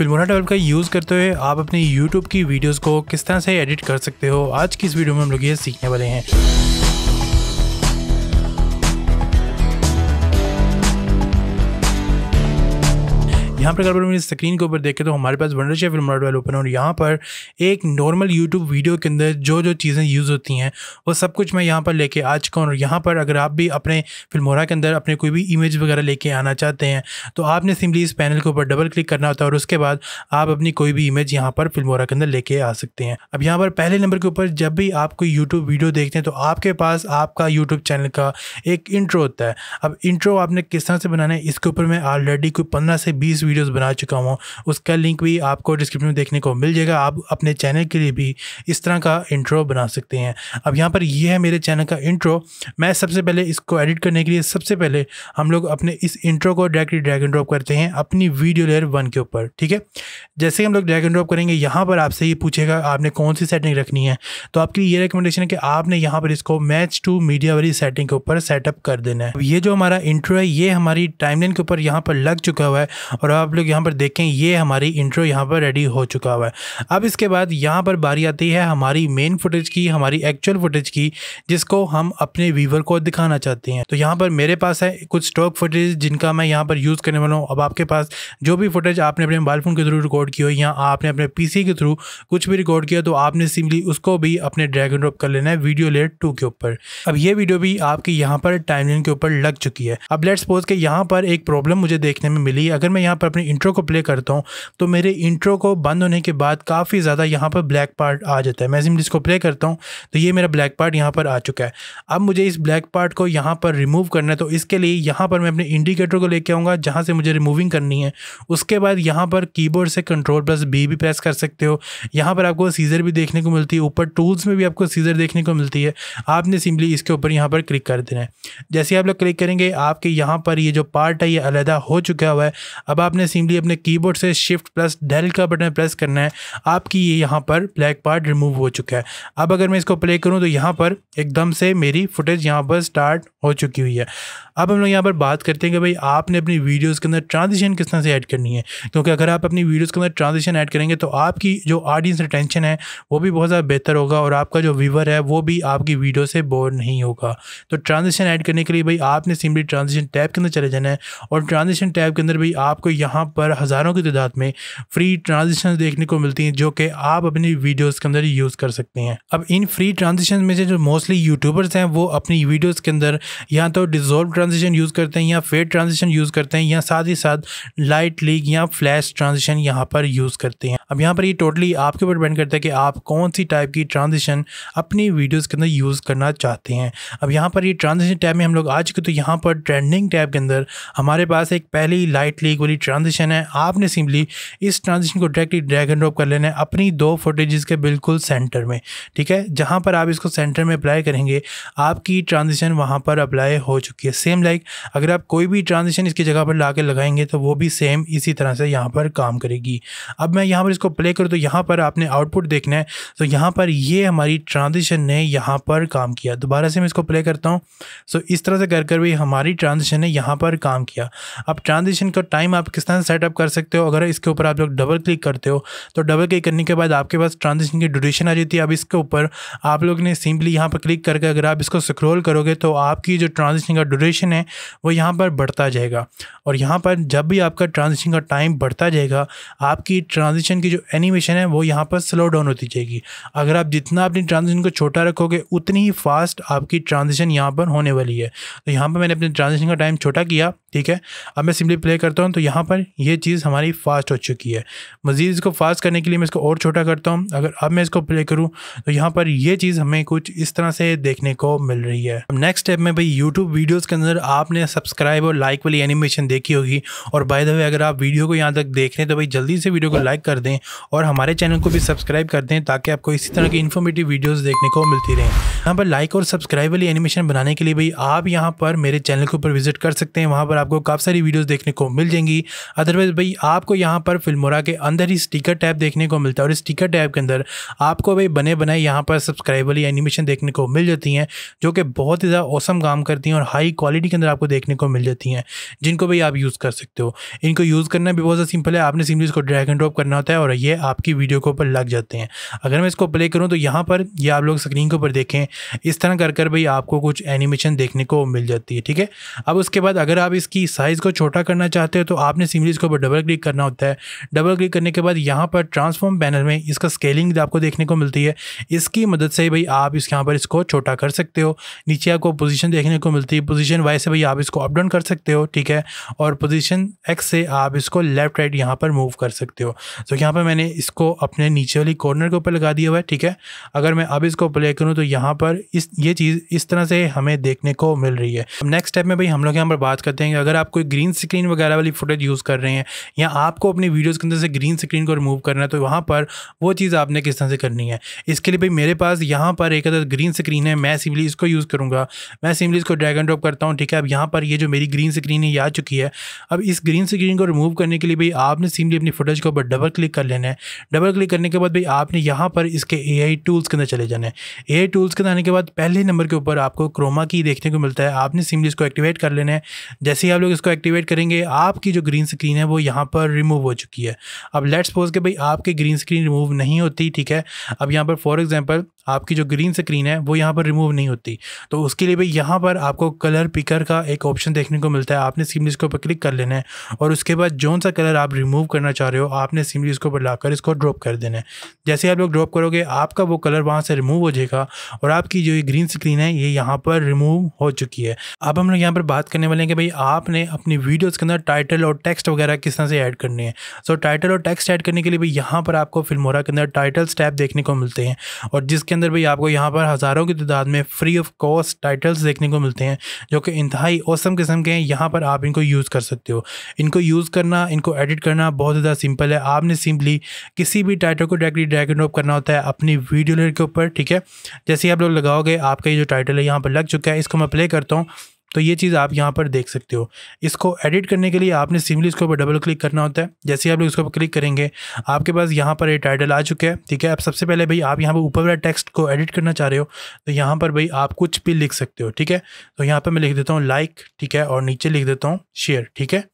फिल्मोना develop का use करते हुए आप अपनी यूट्यूब की वीडियोज़ को किस तरह से एडिट कर सकते हो आज की इस वीडियो में हम लोग ये सीखने वाले हैं यहाँ पर अगर मेरी स्क्रीन के ऊपर देखें तो हमारे पास शेयर फिल्म मॉडल ओपन और यहाँ पर एक नॉर्मल यूट्यूब वीडियो के अंदर जो जो चीज़ें यूज़ होती हैं वो सब कुछ मैं यहाँ पर लेके आ चुका हूँ और यहाँ पर अगर आप भी अपने फिल्मोरा के अंदर अपने कोई भी इमेज वगैरह लेके आना चाहते हैं तो आपने सिम्पली इस पैनल के ऊपर डबल क्लिक करना होता है और उसके बाद आप अपनी कोई भी इमेज यहाँ पर फिल्मोरा के अंदर लेके आ सकते हैं अब यहाँ पर पहले नंबर के ऊपर जब भी आप कोई यूट्यूब वीडियो देखते हैं तो आपके पास आपका यूट्यूब चैनल का एक इंट्रो होता है अब इंट्रो आपने किस तरह से बनाना है इसके ऊपर मैं ऑलरेडी कोई पंद्रह से बीस वीडियोस बना चुका हूँ उसका लिंक भी आपको डिस्क्रिप्शन में देखने को मिल जाएगा आप अपने चैनल के लिए भी इस तरह का इंट्रो बना सकते हैं अब यहाँ पर यह है मेरे चैनल का इंट्रो मैं सबसे पहले इसको एडिट करने के लिए सबसे पहले हम लोग अपने इस इंट्रो को डायरेक्टली ड्रैग एंड ड्रॉप करते हैं अपनी वीडियो लेयर वन के ऊपर ठीक है जैसे हम लोग ड्रैग एंड ड्रॉप करेंगे यहाँ पर आपसे ये पूछेगा आपने कौन सी सेटिंग रखनी है तो आपकी ये रिकमेंडेशन है कि आपने यहाँ पर इसको मैच टू मीडिया वाली सेटिंग के ऊपर सेटअप कर देना है ये जो हमारा इंट्रो है ये हमारी टाइमलाइन के ऊपर यहाँ पर लग चुका हुआ है और आप लोग यहाँ पर देखें ये हमारी इंट्रो यहाँ पर रेडी हो चुका हुआ है अब इसके बाद यहाँ पर बारी आती है हमारी मेन फुटेज की हमारी एक्चुअल फुटेज की जिसको हम अपने व्यूवर को दिखाना चाहते हैं तो यहाँ पर मेरे पास है कुछ स्टॉक फुटेज जिनका मैं यहाँ पर यूज़ करने वाला हूँ अब आपके पास जो भी फुटेज आपने अपने मोबाइल फ़ोन के थ्रू रिकॉर्ड की हो या आपने अपने पी के थ्रू कुछ भी रिकॉर्ड किया तो आपने सिंपली उसको भी अपने ड्रैगन ड्रॉप कर लेना है वीडियो लेट टू के ऊपर अब ये वीडियो भी आपकी यहाँ पर टाइम के ऊपर लग चुकी है अब लेट्स सपोज के यहाँ पर एक प्रॉब्लम मुझे देखने में मिली अगर मैं यहाँ पर अपने इंट्रो को प्ले करता हूँ तो मेरे इंट्रो को बंद होने के बाद काफ़ी ज़्यादा यहाँ पर ब्लैक पार्ट आ जाता है मैं सिम इसको प्ले करता हूँ तो ये मेरा ब्लैक पार्ट यहाँ पर आ चुका है अब मुझे इस ब्लैक पार्ट को यहाँ पर रिमूव करना है तो इसके लिए यहाँ पर मैं अपने इंडिकेटर को लेकर आऊँगा जहाँ से मुझे रिमूविंग करनी है उसके बाद यहाँ पर कीबोर्ड से कंट्रोल प्लस बी भी प्रेस कर सकते हो यहाँ पर आपको सीज़र भी देखने को मिलती है ऊपर टूल्स में भी आपको सीज़र देखने को मिलती है आपने सिंपली इसके ऊपर यहाँ पर क्लिक कर देना है जैसे आप लोग क्लिक करेंगे आपके यहाँ पर ये जो पार्ट है ये अलहदा हो चुका हुआ है अब आपने आपने सिंपली अपने कीबोर्ड से शिफ्ट प्लस डेल का बटन प्रेस करना है आपकी ये यहाँ पर ब्लैक पार्ट रिमूव हो चुका है अब अगर मैं इसको प्ले करूँ तो यहाँ पर एकदम से मेरी फुटेज यहाँ पर स्टार्ट हो चुकी हुई है अब हम लोग यहाँ पर बात करते हैं कि भाई आपने अपनी वीडियोज़ के अंदर ट्रांजिशन किस तरह से ऐड करनी है क्योंकि अगर आप अपनी वीडियोज़ के अंदर ट्रांजिशन ऐड करेंगे तो आपकी जो ऑडियंस रिटेंशन है वो भी बहुत ज़्यादा बेहतर होगा और आपका जो व्यूवर है वो भी आपकी वीडियो से बोर नहीं होगा तो ट्रांजेक्शन ऐड करने के लिए भाई आपने सिंपली ट्रांजेक्शन टैब के अंदर चले जाना है और ट्रांजिशन टैब के अंदर भाई आपको यहाँ जहाँ पर हज़ारों की तादाद में फ्री ट्रांजेक्शन देखने को मिलती हैं जो कि आप अपनी वीडियोज़ के अंदर यूज़ कर सकते हैं अब इन फ्री ट्रांजेक्शन में से जो मोस्टली यूट्यूबर्स हैं वो अपनी वीडियोज़ के अंदर या तो डिजोल्व ट्रांजेक्शन यूज़ करते हैं या फेड ट्रांजेक्शन यूज़ करते हैं या साथ ही साथ लाइट लीक या फ्लैश ट्रांजेक्शन यहाँ पर यूज़ करते हैं अब यहाँ पर ये टोटली आपके ऊपर डिपेंड करता है कि आप कौन सी टाइप की ट्रांजेक्शन अपनी वीडियोज़ के अंदर यूज़ करना चाहते हैं अब यहाँ पर ये ट्रांजेक्शन टैब में हम लोग आ चुके तो यहाँ पर ट्रेंडिंग टैब के अंदर हमारे पास एक पहली लाइट लीक वाली ट्रांजिशन ट्रांजिशन है आपने सिंपली इस ट्रांजिशन को डायरेक्टली ड्रैग एंड ड्रॉप कर लेना है अपनी दो फुटेजेस के बिल्कुल सेंटर में ठीक है जहाँ पर आप इसको सेंटर में अप्लाई करेंगे आपकी ट्रांजिशन वहाँ पर अप्लाई हो चुकी है सेम लाइक अगर आप कोई भी ट्रांजिशन इसकी जगह पर ला लगाएंगे तो वो भी सेम इसी तरह से यहाँ पर काम करेगी अब मैं यहाँ पर इसको प्ले करूँ तो यहाँ पर आपने आउटपुट देखना है तो यहाँ पर ये हमारी ट्रांजिशन ने यहाँ पर काम किया दोबारा से मैं इसको प्ले करता हूँ सो इस तरह से कर कर भी हमारी ट्रांजिशन ने यहाँ पर काम किया अब ट्रांजिशन का टाइम आप किस ट्रांजिशन सेटअप कर सकते हो अगर इसके ऊपर आप लोग डबल क्लिक करते हो तो डबल क्लिक करने के बाद आपके पास ट्रांजिशन की ड्यूरेशन आ जाती है अब इसके ऊपर आप लोग ने सिंपली यहाँ पर क्लिक करके अगर आप इसको स्क्रोल करोगे तो आपकी जो ट्रांजेक्शन का ड्यूरेशन है वो यहाँ पर बढ़ता जाएगा और यहाँ पर जब भी आपका ट्रांजेक्शन का टाइम बढ़ता जाएगा आपकी ट्रांजेक्शन की जो एनिमेशन है वो यहाँ पर स्लो डाउन होती जाएगी अगर आप जितना अपनी ट्रांजेक्शन को छोटा रखोगे उतनी ही फास्ट आपकी ट्रांजेक्शन यहाँ पर होने वाली है तो यहाँ पर मैंने अपने ट्रांजेक्शन का टाइम छोटा किया ठीक है अब मैं सिंपली प्ले करता हूँ तो यहाँ पर ये चीज़ हमारी फास्ट हो चुकी है मज़ीद इसको फास्ट करने के लिए मैं इसको और छोटा करता हूँ अगर अब मैं इसको प्ले करूँ तो यहाँ पर ये चीज़ हमें कुछ इस तरह से देखने को मिल रही है नेक्स्ट स्टेप में भाई यूट्यूब वीडियोज़ के अंदर आपने सब्सक्राइब और लाइक वाली एनिमेशन देखी होगी और बाय द वे अगर आप वीडियो को यहाँ तक देख रहे हैं तो भाई जल्दी से वीडियो को लाइक कर दें और हमारे चैनल को भी सब्सक्राइब कर दें ताकि आपको इसी तरह की इन्फॉर्मेटिव वीडियोज़ देखने को मिलती रहें यहाँ पर लाइक और सब्सक्राइब वाली एनिमेशन बनाने के लिए भाई आप यहाँ पर मेरे चैनल के ऊपर विजिट कर सकते हैं वहाँ पर आपको काफ़ी सारी वीडियोस देखने को मिल जाएंगी अदरवाइज़ भाई आपको यहाँ पर फिल्मोरा के अंदर ही स्टिकर टैब देखने को मिलता है और स्टिकर टैब के अंदर आपको भाई बने बनाए यहाँ पर सब्सक्राइब वाली एनिमेशन देखने को मिल जाती हैं जो कि बहुत ही ज़्यादा औसम काम करती हैं और हाई क्वालिटी के अंदर आपको देखने को मिल जाती हैं जिनको भाई आप यूज़ कर सकते हो इनको यूज़ करना भी बहुत ज्यादा सिंपल है आपने सिंपली इसको ड्रैग एंड ड्रॉप करना होता है और ये आपकी वीडियो के ऊपर लग जाते हैं अगर मैं इसको प्ले करूँ तो यहाँ पर ये आप लोग स्क्रीन के ऊपर देखें इस तरह कर कर भाई आपको कुछ एनिमेशन देखने को मिल जाती है ठीक है अब उसके बाद अगर आप इस इसकी साइज़ को छोटा करना चाहते हो तो आपने सिमली इसके ऊपर डबल क्लिक करना होता है डबल क्लिक करने के बाद यहाँ पर ट्रांसफॉर्म पैनल में इसका स्केलिंग आपको देखने को मिलती है इसकी मदद से भाई आप इस यहाँ पर इसको छोटा कर सकते हो नीचे आपको पोजिशन देखने को मिलती है पोजिशन वाई से भाई आप इसको अपडाउन कर सकते हो ठीक है और पोजिशन एक्स से आप इसको लेफ्ट राइट यहाँ पर मूव कर सकते हो तो यहाँ पर मैंने इसको अपने नीचे वाली कॉर्नर के ऊपर लगा दिया हुआ है ठीक है अगर मैं अब इसको प्ले करूँ तो यहाँ पर इस ये चीज़ इस तरह से हमें देखने को मिल रही है नेक्स्ट स्टेप में भाई हम लोग यहाँ पर बात करते हैं अगर आप कोई ग्रीन स्क्रीन वगैरह वाली फुटेज यूज़ कर रहे हैं या आपको अपनी वीडियोज़ के अंदर से ग्रीन स्क्रीन को रिमूव करना है तो वहाँ पर वो चीज़ आपने किस तरह से करनी है इसके लिए भाई मेरे पास यहाँ पर एक अदर ग्रीन स्क्रीन है मैं सिमली इसको यूज़ करूँगा मैं सिम्बली इसको ड्रैगन ड्रॉप करता हूँ ठीक है अब यहाँ पर ये जो मेरी ग्रीन स्क्रीन है ये आ चुकी है अब इस ग्रीन स्क्रीन को रिमूव करने के लिए भाई आपने सिमली अपनी फुटेज के ऊपर डबल क्लिक कर लेना है डबल क्लिक करने के बाद भाई आपने यहाँ पर इसके ए टूल्स के अंदर चले जाना है ए टूल्स के अंदर आने के बाद पहले नंबर के ऊपर आपको क्रोमा की देखने को मिलता है आपने सिमली इसको एक्टिवेट कर लेना है जैसे ही आप लोग इसको एक्टिवेट करेंगे आपकी जो ग्रीन स्क्रीन है वो यहाँ पर रिमूव हो चुकी है अब लेट्स सपोज के भाई आपकी ग्रीन स्क्रीन रिमूव नहीं होती ठीक है अब यहाँ पर फॉर एग्जाम्पल आपकी जो ग्रीन स्क्रीन है वो यहाँ पर रिमूव नहीं होती तो उसके लिए भाई यहाँ पर आपको कलर पिकर का एक ऑप्शन देखने को मिलता है आपने सिमली इसके ऊपर क्लिक कर लेना है और उसके बाद जोन सा कलर आप रिमूव करना चाह रहे हो आपने सिमली इसके ऊपर लाकर इसको ड्रॉप कर देना है जैसे आप लोग ड्रॉप करोगे आपका वो कलर वहाँ से रिमूव हो जाएगा और आपकी जो ये ग्रीन स्क्रीन है ये यहाँ पर रिमूव हो चुकी है अब हम लोग यहाँ पर बात करने वाले हैं कि भाई आप आपने अपनी वीडियोस के अंदर टाइटल और टेक्स्ट वगैरह किस तरह से ऐड करने हैं सो टाइटल और टेक्स्ट ऐड करने के लिए भी यहाँ पर आपको फिल्मोरा के अंदर टाइटल स्टैप देखने को मिलते हैं और जिसके अंदर भी आपको यहाँ पर हज़ारों की तादाद में फ्री ऑफ कॉस्ट टाइटल्स देखने को मिलते हैं जो कि इंतहाई औसम किस्म के हैं यहाँ पर आप इनको यूज़ कर सकते हो इनको यूज़ करना इनको एडिट करना बहुत ज़्यादा सिंपल है आपने सिंपली किसी भी टाइटल को डायरेक्टली ड्रैग एंड ड्रॉप करना होता है अपनी वीडियो के ऊपर ठीक है जैसे ही आप लोग लगाओगे आपका ये जो टाइटल है यहाँ पर लग चुका है इसको मैं प्ले करता हूँ तो ये चीज़ आप यहाँ पर देख सकते हो इसको एडिट करने के लिए आपने सिमली इसके ऊपर डबल क्लिक करना होता है जैसे ही आप लोग इसके ऊपर क्लिक करेंगे आपके पास यहाँ पर ये टाइटल आ चुका है ठीक है अब सबसे पहले भाई आप यहाँ पर ऊपर वाला टेक्स्ट को एडिट करना चाह रहे हो तो यहाँ पर भाई आप कुछ भी लिख सकते हो ठीक है तो यहाँ पर मैं लिख देता हूँ लाइक ठीक है और नीचे लिख देता हूँ शेयर ठीक है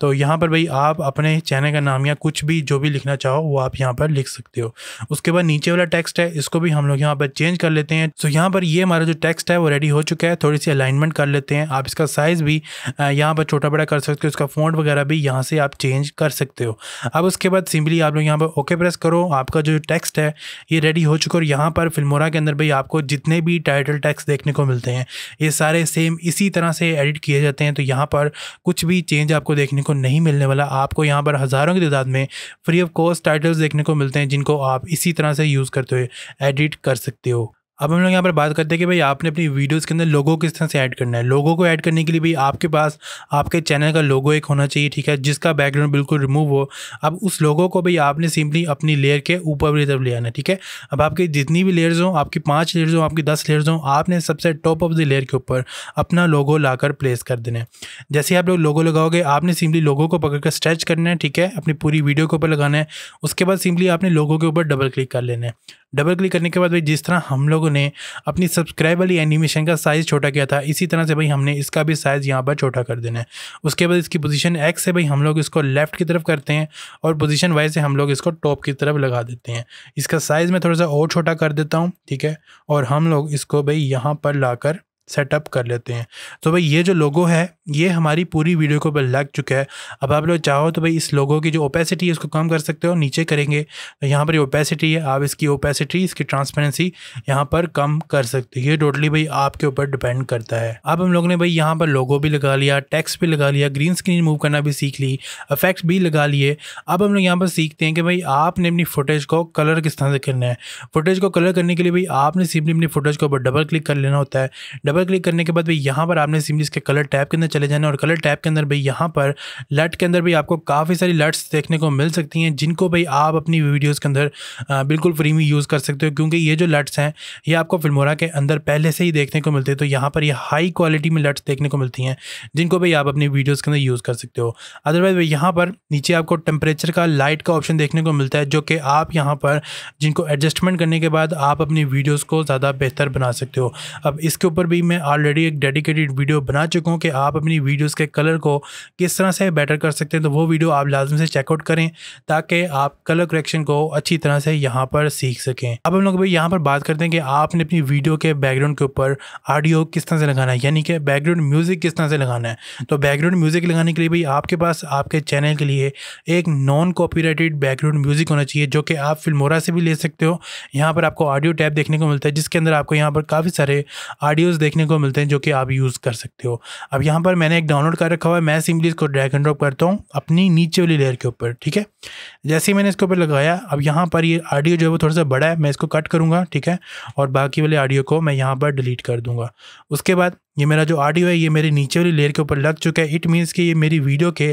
तो यहाँ पर भाई आप अपने चैनल का नाम या कुछ भी जो भी लिखना चाहो वो आप यहाँ पर लिख सकते हो उसके बाद नीचे वाला टेक्स्ट है इसको भी हम लोग यहाँ पर चेंज कर लेते हैं तो यहाँ पर ये हमारा जो टेक्स्ट है वो रेडी हो चुका है थोड़ी सी अलाइनमेंट कर लेते हैं हैं आप इसका साइज़ भी यहाँ पर छोटा बड़ा कर सकते हो उसका फ़ॉन्ट वगैरह भी यहाँ से आप चेंज कर सकते हो अब उसके बाद सिंपली आप लोग यहाँ पर ओके प्रेस करो आपका जो टेक्स्ट है ये रेडी हो चुका और यहाँ पर फिल्मोरा के अंदर भाई आपको जितने भी टाइटल टैक्स देखने को मिलते हैं ये सारे सेम इसी तरह से एडिट किए जाते हैं तो यहाँ पर कुछ भी चेंज आपको देखने को नहीं मिलने वाला आपको यहाँ पर हज़ारों की तादाद में फ्री ऑफ कॉस्ट टाइटल्स देखने को मिलते हैं जिनको आप इसी तरह से यूज़ करते हुए एडिट कर सकते हो अब हम लोग यहाँ पर बात करते हैं कि भाई आपने अपनी वीडियोस के अंदर लोगो किस तरह से ऐड करना है लोगो को ऐड करने के लिए भाई आपके पास आपके चैनल का लोगो एक होना चाहिए ठीक है जिसका बैकग्राउंड बिल्कुल रिमूव हो अब उस लोगो को भाई आपने सिंपली अपनी लेयर के ऊपर वाली तरफ ले आना है ठीक है अब आपके जितनी भी लेयर्स हों आपकी पाँच लेयर्स हों आपकी दस लेयर्स हों आपने सबसे टॉप ऑफ द लेयर के ऊपर अपना लोगो ला प्लेस कर देना है जैसे आप लोग लोगो लगाओगे आपने सिंपली लोगों को पकड़ कर स्ट्रेच करना है ठीक है अपनी पूरी वीडियो के ऊपर लगाना है उसके बाद सिंपली आपने लोगों के ऊपर डबल क्लिक कर लेना है डबल क्लिक करने के बाद भाई जिस तरह हम लोगों ने अपनी सब्सक्राइब वाली एनिमेशन का साइज़ छोटा किया था इसी तरह से भाई हमने इसका भी साइज़ यहाँ पर छोटा कर देना है उसके बाद इसकी पोजीशन एक्स से भाई हम लोग इसको लेफ्ट की तरफ करते हैं और पोजीशन वाई से हम लोग इसको टॉप की तरफ लगा देते हैं इसका साइज़ मैं थोड़ा सा और छोटा कर देता हूँ ठीक है और हम लोग इसको भाई यहाँ पर ला कर सेटअप कर लेते हैं तो भाई ये जो लोगो है ये हमारी पूरी वीडियो के ऊपर लग चुका है अब आप लोग चाहो तो भाई इस लोगो की जो ओपेसिटी है उसको कम कर सकते हो नीचे करेंगे तो यहाँ पर ओपेसिटी है आप इसकी ओपेसिटी इसकी ट्रांसपेरेंसी यहाँ पर कम कर सकते हो ये टोटली भाई आपके ऊपर डिपेंड करता है अब हम लोगों ने भाई यहाँ पर लोगो भी लगा लिया टैक्स भी लगा लिया ग्रीन स्क्रीन मूव करना भी सीख ली अफेक्ट भी लगा लिए अब हम लोग यहाँ पर सीखते हैं कि भाई आपने अपनी फुटेज को कलर किस तरह से करना है फुटेज को कलर करने के लिए भाई आपने सिंपली अपनी फुटेज के ऊपर डबल क्लिक कर लेना होता है डबल क्लिक करने के बाद भाई यहाँ पर आपने सिमली इसके कलर टैप के अंदर चले जाना और कलर टैप के अंदर भाई यहाँ पर लट के अंदर भी आपको काफ़ी सारी लट्स देखने को मिल सकती हैं जिनको भाई आप अपनी वीडियोज़ के अंदर बिल्कुल फ्री में यूज़ कर सकते हो क्योंकि ये जो लट्स हैं ये आपको फिल्मोरा के अंदर पहले से ही देखने को मिलते हैं तो यहाँ पर ये हाई क्वालिटी में लट्स देखने को मिलती हैं जिनको भाई आप अपनी वीडियोज़ के अंदर यूज़ कर सकते हो अदरवाइज भाई यहाँ पर नीचे आपको टेम्परेचर का लाइट का ऑप्शन देखने को मिलता है जो कि आप यहाँ पर जिनको एडजस्टमेंट करने के बाद आप अपनी वीडियोज़ को ज़्यादा बेहतर बना सकते हो अब इसके ऊपर भी मैं ऑलरेडी एक डेडिकेटेड वीडियो बना चुका हूँ कि आप अपनी वीडियोज़ के कलर को किस तरह से बेटर कर सकते हैं तो वो वीडियो आप लाजम से चेकआउट करें ताकि आप कलर करेक्शन को अच्छी तरह से यहाँ पर सीख सकें अब हम लोग भाई यहाँ पर बात करते हैं कि आपने अपनी वीडियो के बैकग्राउंड के ऊपर ऑडियो किस तरह से लगाना है यानी कि बैकग्राउंड म्यूज़िक किस तरह से लगाना है तो बैकग्राउंड म्यूज़िक लगाने के लिए भाई आपके पास आपके चैनल के लिए एक नॉन कॉपीराइटेड बैकग्राउंड म्यूज़िक होना चाहिए जो कि आप फिल्मोरा से भी ले सकते हो यहाँ पर आपको ऑडियो टैब देखने को मिलता है जिसके अंदर आपको यहाँ पर काफ़ी सारे ऑडियोज़ देख देखने को मिलते हैं जो कि आप यूज़ कर सकते हो अब यहाँ पर मैंने एक डाउनलोड कर रखा हुआ है मैं सिंपली इसको ड्रैग एंड ड्रॉप करता हूँ अपनी नीचे वाली लेयर के ऊपर ठीक है जैसे ही मैंने इसके ऊपर लगाया अब यहाँ पर ये ऑडियो जो है वो थोड़ा सा बड़ा है मैं इसको कट करूँगा ठीक है और बाकी वाले ऑडियो को मैं यहाँ पर डिलीट कर दूँगा उसके बाद ये मेरा जो ऑडियो है ये मेरे नीचे वाली लेयर के ऊपर लग चुका है इट मीन्स कि ये मेरी वीडियो के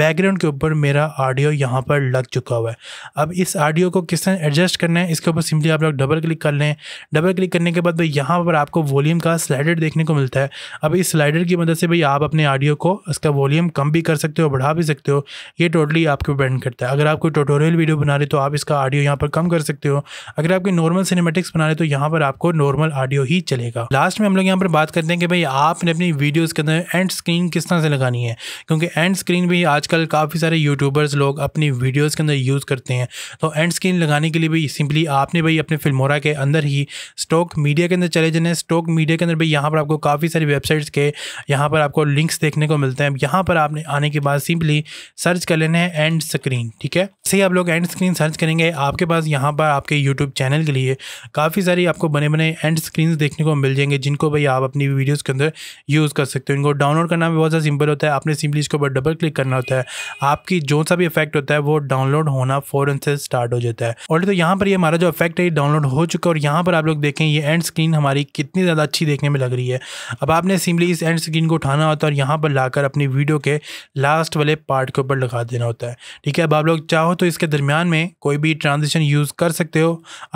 बैकग्राउंड के ऊपर मेरा ऑडियो यहाँ पर लग चुका हुआ है अब इस ऑडियो को किस तरह एडजस्ट करना है इसके ऊपर सिंपली आप लोग डबल क्लिक कर लें डबल क्लिक करने के बाद भाई यहाँ पर आपको वॉल्यूम का स्लाइडर देखने को मिलता है अब इस स्लाइडर की मदद से भाई आप अपने ऑडियो को इसका वॉल्यूम कम भी कर सकते हो बढ़ा भी सकते हो ये टोटली आपके डिपेंड करता है अगर आप कोई टोटोरियल वीडियो बना रहे तो आप इसका ऑडियो यहाँ पर कम कर सकते हो अगर आपके नॉर्मल सिनेमेटिक्स बना रहे तो यहाँ पर आपको नॉर्मल ऑडियो ही चलेगा लास्ट में हम लोग यहाँ पर बात करते हैं कि भाई भाई आपने अपनी वीडियोस के अंदर एंड स्क्रीन किस तरह से लगानी है क्योंकि एंड स्क्रीन भी आजकल काफ़ी सारे यूट्यूबर्स लोग अपनी वीडियोस के अंदर यूज़ करते हैं तो एंड स्क्रीन लगाने के लिए भी सिंपली आपने भाई अपने फिल्मोरा के अंदर ही स्टॉक मीडिया के अंदर चले जाने स्टॉक मीडिया के अंदर भाई यहाँ पर आपको काफ़ी सारी वेबसाइट्स के यहाँ पर आपको लिंक्स देखने को मिलते हैं यहाँ पर आपने आने के बाद सिंपली सर्च कर लेने हैं एंड स्क्रीन ठीक है सही आप लोग एंड स्क्रीन सर्च करेंगे आपके पास यहाँ पर आपके यूट्यूब चैनल के लिए काफ़ी सारी आपको बने बने एंड स्क्रीन देखने को मिल जाएंगे जिनको भाई आप अपनी वीडियोज़ इसके अंदर यूज़ कर सकते हो इनको डाउनलोड करना भी बहुत ज्यादा सिंपल होता है आपने सिंपली इसके ऊपर डबल क्लिक करना होता है आपकी जो सा भी इफेक्ट होता है वो डाउनलोड होना फ़ौरन से स्टार्ट हो जाता है और तो यहाँ पर ये हमारा जो इफेक्ट है ये डाउनलोड हो चुका है और यहाँ पर आप लोग देखें ये एंड स्क्रीन हमारी कितनी ज़्यादा अच्छी देखने में लग रही है अब आपने सिंपली इस एंड स्क्रीन को उठाना होता है और यहाँ पर लाकर अपनी वीडियो के लास्ट वाले पार्ट के ऊपर लगा देना होता है ठीक है अब आप लोग चाहो तो इसके दरमियान में कोई भी ट्रांजेक्शन यूज़ कर सकते हो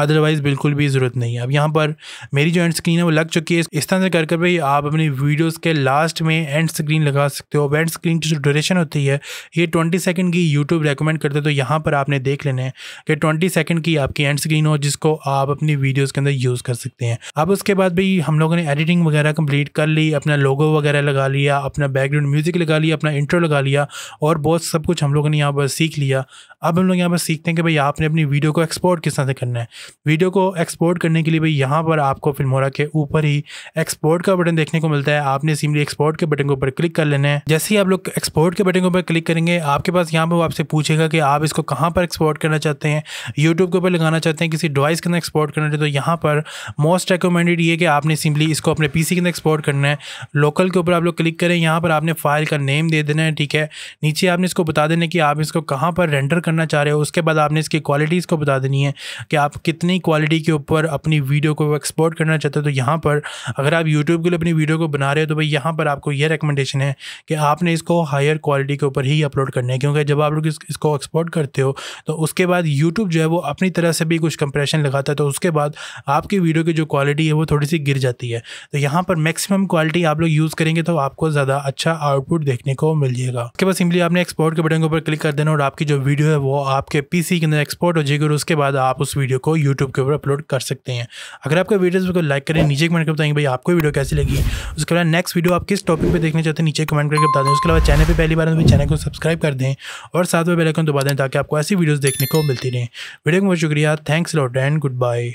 अदरवाइज़ बिल्कुल भी ज़रूरत नहीं है अब यहाँ पर मेरी जो एंड स्क्रीन है वो लग चुकी है इस तरह से कर कर भाई आप आप अपनी वीडियोस के लास्ट में एंड स्क्रीन लगा सकते हो एंड स्क्रीन की जो ड्यूरेशन होती है ये ट्वेंटी सेकेंड की यूट्यूब रेकमेंड करते हैं तो यहाँ पर आपने देख लेने हैं कि ट्वेंटी सेकेंड की आपकी एंड स्क्रीन हो जिसको आप अपनी वीडियोज़ के अंदर यूज़ कर सकते हैं अब उसके बाद भी हम लोगों ने एडिटिंग वगैरह कंप्लीट कर ली अपना लोगो वगैरह लगा लिया अपना बैकग्राउंड म्यूज़िक लगा लिया अपना इंट्रो लगा लिया और बहुत सब कुछ हम लोगों ने यहाँ पर सीख लिया अब हम लोग यहाँ पर सीखते हैं कि भाई आपने अपनी वीडियो को एक्सपोर्ट किस तरह से करना है वीडियो को एक्सपोर्ट करने के लिए भाई यहाँ पर आपको फिल्मोरा के ऊपर ही एक्सपोर्ट का बटन देखने देखने को मिलता है आपने सिमली एक्सपोर्ट के बटन के ऊपर क्लिक कर लेना है जैसे ही आप लोग एक्सपोर्ट के बटन के ऊपर क्लिक करेंगे आपके पास यहाँ पर आपसे पूछेगा कि आप इसको कहाँ पर एक्सपोर्ट करना चाहते हैं यूट्यूब के ऊपर लगाना चाहते हैं किसी डिवाइस के अंदर एक्सपोर्ट करना चाहते हैं तो यहाँ पर मोस्ट रिकमेंडेड ये कि आपने सिम्पली इसको अपने पीसी के अंदर एक्सपोर्ट करना है लोकल के ऊपर आप लोग क्लिक करें यहाँ पर आपने फाइल का नेम दे देना है ठीक है नीचे आपने इसको बता देना कि आप इसको कहाँ पर रेंडर करना चाह रहे हो उसके बाद आपने इसकी क्वालिटीज़ को बता देनी है कि आप कितनी क्वालिटी के ऊपर अपनी वीडियो को एक्सपोर्ट करना चाहते हो तो यहाँ पर अगर आप यूट्यूब के लिए अपनी वीडियो को बना रहे हो तो भाई यहाँ पर आपको यह रिकमेंडेशन है कि आपने इसको हायर क्वालिटी के ऊपर ही अपलोड करना है क्योंकि जब आप लोग इसको एक्सपोर्ट करते हो तो उसके बाद यूट्यूब जो है वो अपनी तरह से भी कुछ कंप्रेशन लगाता है तो उसके बाद आपकी वीडियो की जो क्वालिटी है वो थोड़ी सी गिर जाती है तो यहाँ पर मैक्सिमम क्वालिटी आप लोग यूज़ करेंगे तो आपको ज़्यादा अच्छा आउटपुट देखने को मिल जाएगा उसके बाद सिंपली आपने एक्सपोर्ट के बटन के ऊपर क्लिक कर देना और आपकी जो वीडियो है वो आपके पीसी के अंदर एक्सपोर्ट हो जाएगी और उसके बाद आप उस वीडियो को यूट्यूब के ऊपर अपलोड कर सकते हैं अगर आपका वीडियो लाइक करें नीचे कमेंट कर बताएंगे भाई आपको वीडियो कैसी लगी उसके बाद नेक्स्ट वीडियो आप किस टॉपिक पर देखना चाहते हैं नीचे कमेंट करके बता दें उसके अलावा चैनल पर पहली बार तो चैनल को सब्सक्राइब कर दें और साथ में बेलाइकन दबा दें ताकि आपको ऐसी वीडियोज़ देखने को मिलती रहें वीडियो को बहुत शुक्रिया thanks lot and good bye